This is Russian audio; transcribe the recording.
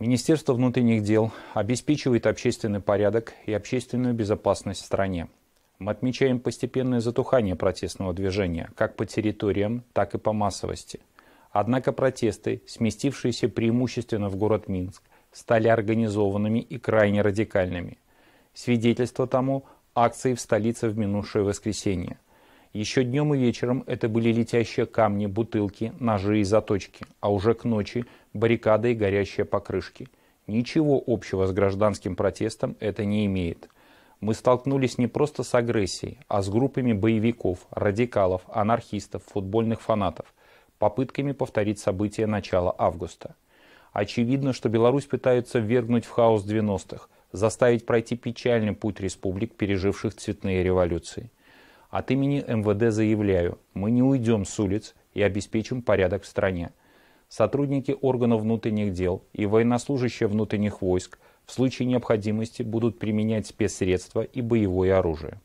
Министерство внутренних дел обеспечивает общественный порядок и общественную безопасность в стране. Мы отмечаем постепенное затухание протестного движения как по территориям, так и по массовости. Однако протесты, сместившиеся преимущественно в город Минск, стали организованными и крайне радикальными. Свидетельство тому – акции в столице в минувшее воскресенье – еще днем и вечером это были летящие камни, бутылки, ножи и заточки, а уже к ночи баррикады и горящие покрышки. Ничего общего с гражданским протестом это не имеет. Мы столкнулись не просто с агрессией, а с группами боевиков, радикалов, анархистов, футбольных фанатов, попытками повторить события начала августа. Очевидно, что Беларусь пытается ввергнуть в хаос 90-х, заставить пройти печальный путь республик, переживших цветные революции. От имени МВД заявляю, мы не уйдем с улиц и обеспечим порядок в стране. Сотрудники органов внутренних дел и военнослужащие внутренних войск в случае необходимости будут применять спецсредства и боевое оружие.